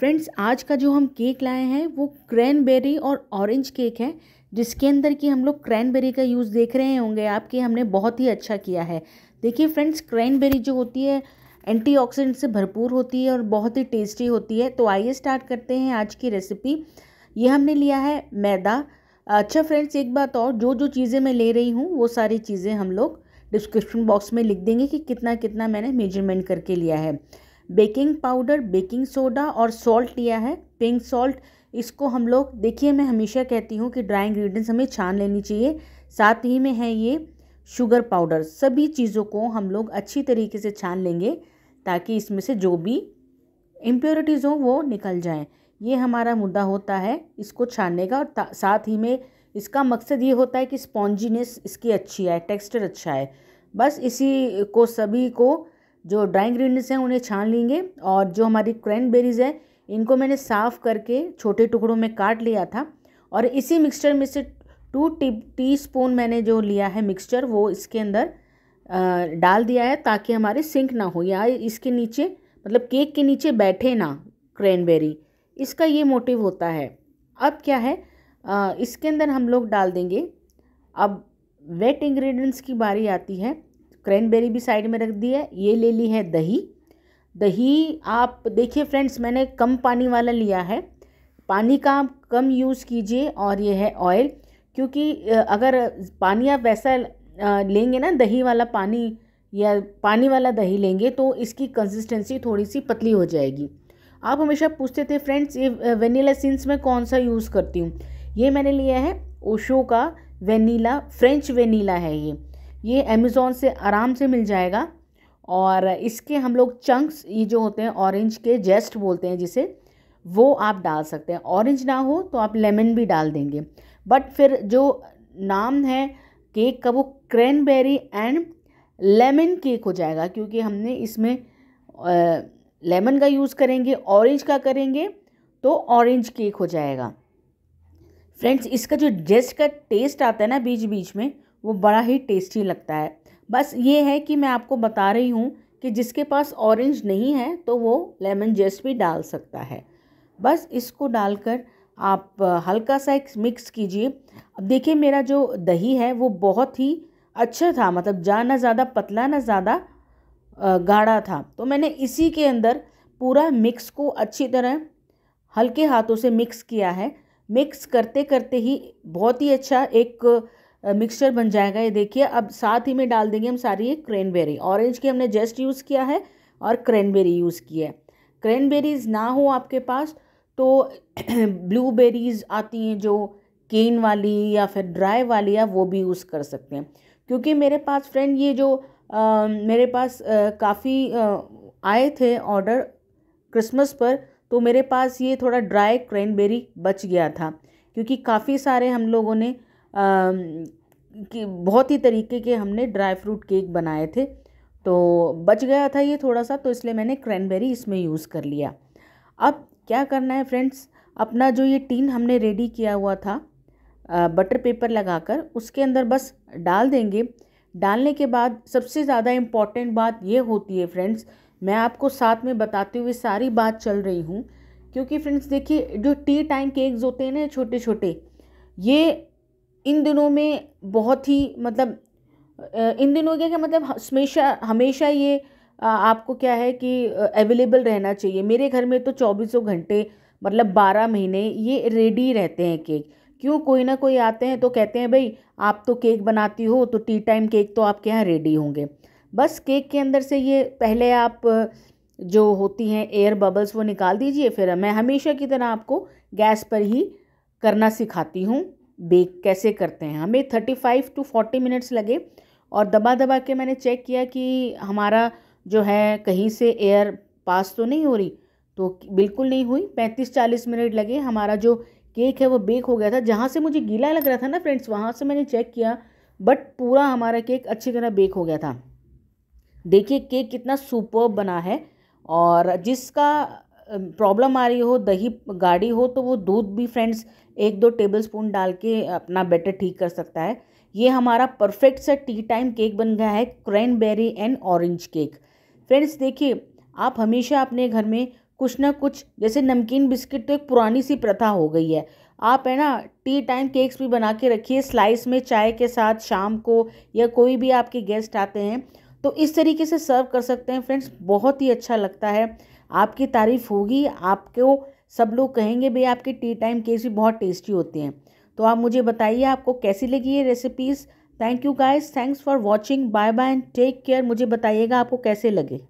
friends आज का जो हम केक लाए हैं वो क्रैनबेरी और ऑरेंज केक है जिसके अंदर की हम लोग क्रैनबेरी का यूज़ देख रहे होंगे आप कि हमने बहुत ही अच्छा किया है देखिए फ्रेंड्स क्रैनबेरी जो होती है एंटीऑक्सीडेंट से भरपूर होती है और बहुत ही टेस्टी होती है तो आइए स्टार्ट करते हैं आज की रेसिपी ये हमने लिया है मैदा अच्छा फ्रेंड्स एक बात और जो जो चीज़ें मैं ले रही हूँ वो सारी चीज़ें हम लोग डिस्क्रिप्शन बॉक्स में लिख देंगे कि कितना कितना मैंने मेजरमेंट करके लिया है बेकिंग पाउडर बेकिंग सोडा और सॉल्ट लिया है पिंक सॉल्ट इसको हम लोग देखिए मैं हमेशा कहती हूँ कि ड्राई इंग्रीडियंट्स हमें छान लेनी चाहिए साथ ही में है ये शुगर पाउडर सभी चीज़ों को हम लोग अच्छी तरीके से छान लेंगे ताकि इसमें से जो भी इम्प्योरिटीज़ हों वो निकल जाएं ये हमारा मुद्दा होता है इसको छानने का और साथ ही में इसका मकसद ये होता है कि स्पॉन्जीनेस इसकी अच्छी है टेक्सचर अच्छा है बस इसी को सभी को जो ड्राई ग्रीनस हैं उन्हें छान लेंगे और जो हमारी क्रैनबेरीज़ हैं इनको मैंने साफ़ करके छोटे टुकड़ों में काट लिया था और इसी मिक्सचर में से टू टी टी स्पून मैंने जो लिया है मिक्सचर वो इसके अंदर डाल दिया है ताकि हमारे सिंक ना हो या इसके नीचे मतलब केक के नीचे बैठे ना क्रैनबेरी इसका ये मोटिव होता है अब क्या है आ, इसके अंदर हम लोग डाल देंगे अब वेट इंग्रेडिएंट्स की बारी आती है क्रैनबेरी भी साइड में रख दी है ये ले ली है दही दही आप देखिए फ्रेंड्स मैंने कम पानी वाला लिया है पानी का आप कम यूज़ कीजिए और ये है ऑयल क्योंकि अगर पानी आप वैसा लेंगे ना दही वाला पानी या पानी वाला दही लेंगे तो इसकी कंसिस्टेंसी थोड़ी सी पतली हो जाएगी आप हमेशा पूछते थे फ्रेंड्स ये वेनीला सिंस में कौन सा यूज़ करती हूँ ये मैंने लिया है ओशो का वेनीला फ्रेंच वेनीला है ये ये अमेज़ोन से आराम से मिल जाएगा और इसके हम लोग चंक्स ये जो होते हैं ऑरेंज के जेस्ट बोलते हैं जिसे वो आप डाल सकते हैं ऑरेंज ना हो तो आप लेमन भी डाल देंगे बट फिर जो नाम है केक का वो क्रैनबेरी एंड लेमन केक हो जाएगा क्योंकि हमने इसमें लेमन का यूज़ करेंगे ऑरेंज का करेंगे तो ऑरेंज केक हो जाएगा फ्रेंड्स इसका जो जेस्ट का टेस्ट आता है ना बीच बीच में वो बड़ा ही टेस्टी लगता है बस ये है कि मैं आपको बता रही हूँ कि जिसके पास ऑरेंज नहीं है तो वो लेमन जेस भी डाल सकता है बस इसको डालकर आप हल्का सा एक मिक्स कीजिए अब देखिए मेरा जो दही है वो बहुत ही अच्छा था मतलब जा ना ज़्यादा पतला ना ज़्यादा गाढ़ा था तो मैंने इसी के अंदर पूरा मिक्स को अच्छी तरह हल्के हाथों से मिक्स किया है मिक्स करते करते ही बहुत ही अच्छा एक मिक्सचर बन जाएगा ये देखिए अब साथ ही में डाल देंगे हम सारी ये क्रैनबेरी ऑरेंज की हमने जस्ट यूज़ किया है और क्रैनबेरी यूज़ की है क्रैनबेरीज़ ना हो आपके पास तो ब्लूबेरीज़ आती हैं जो केन वाली या फिर ड्राई वाली या वो भी यूज़ कर सकते हैं क्योंकि मेरे पास फ्रेंड ये जो आ, मेरे पास काफ़ी आए थे ऑर्डर क्रिसमस पर तो मेरे पास ये थोड़ा ड्राई क्रैनबेरी बच गया था क्योंकि काफ़ी सारे हम लोगों ने कि बहुत ही तरीके के हमने ड्राई फ्रूट केक बनाए थे तो बच गया था ये थोड़ा सा तो इसलिए मैंने क्रैनबेरी इसमें यूज़ कर लिया अब क्या करना है फ्रेंड्स अपना जो ये टीन हमने रेडी किया हुआ था बटर पेपर लगाकर उसके अंदर बस डाल देंगे डालने के बाद सबसे ज़्यादा इम्पॉर्टेंट बात ये होती है फ्रेंड्स मैं आपको साथ में बताते हुए सारी बात चल रही हूँ क्योंकि फ्रेंड्स देखिए जो टी टाइम केक्स होते हैं ना छोटे छोटे ये इन दिनों में बहुत ही मतलब इन दिनों के क्या मतलब हमेशा हमेशा ये आपको क्या है कि अवेलेबल रहना चाहिए मेरे घर में तो चौबीसों घंटे मतलब बारह महीने ये रेडी रहते हैं केक क्यों कोई ना कोई आते हैं तो कहते हैं भाई आप तो केक बनाती हो तो टी टाइम केक तो आपके यहाँ रेडी होंगे बस केक के अंदर से ये पहले आप जो होती हैं एयर बबल्स वो निकाल दीजिए फिर मैं हमेशा की तरह आपको गैस पर ही करना सिखाती हूँ बेक कैसे करते हैं हमें thirty five to forty minutes लगे और दबा दबा के मैंने चेक किया कि हमारा जो है कहीं से एयर पास तो नहीं हो रही तो बिल्कुल नहीं हुई पैंतीस चालीस मिनट लगे हमारा जो केक है वो बेक हो गया था जहाँ से मुझे गीला लग रहा था ना फ्रेंड्स वहाँ से मैंने चेक किया बट पूरा हमारा केक अच्छी तरह बेक हो गया था देखिए केक कितना सुपर बना है और जिसका प्रॉब्लम आ रही हो दही गाढ़ी हो तो वो दूध भी फ्रेंड्स एक दो टेबल स्पून डाल के अपना बैटर ठीक कर सकता है ये हमारा परफेक्ट सा टी टाइम केक बन गया है cranberry and orange cake friends देखिए आप हमेशा अपने घर में कुछ ना कुछ जैसे नमकीन बिस्किट तो एक पुरानी सी प्रथा हो गई है आप है ना टी टाइम केक्स भी बना के रखिए स्लाइस में चाय के साथ शाम को या कोई भी आपके गेस्ट आते हैं तो इस तरीके से सर्व कर सकते हैं फ्रेंड्स बहुत ही अच्छा लगता है आपकी तारीफ़ होगी आपको सब लोग कहेंगे भाई आपके टी टाइम केक्स भी बहुत टेस्टी होते हैं तो आप मुझे बताइए आपको कैसी लगी ये recipes thank you guys thanks for watching bye bye and take care मुझे बताइएगा आपको कैसे लगे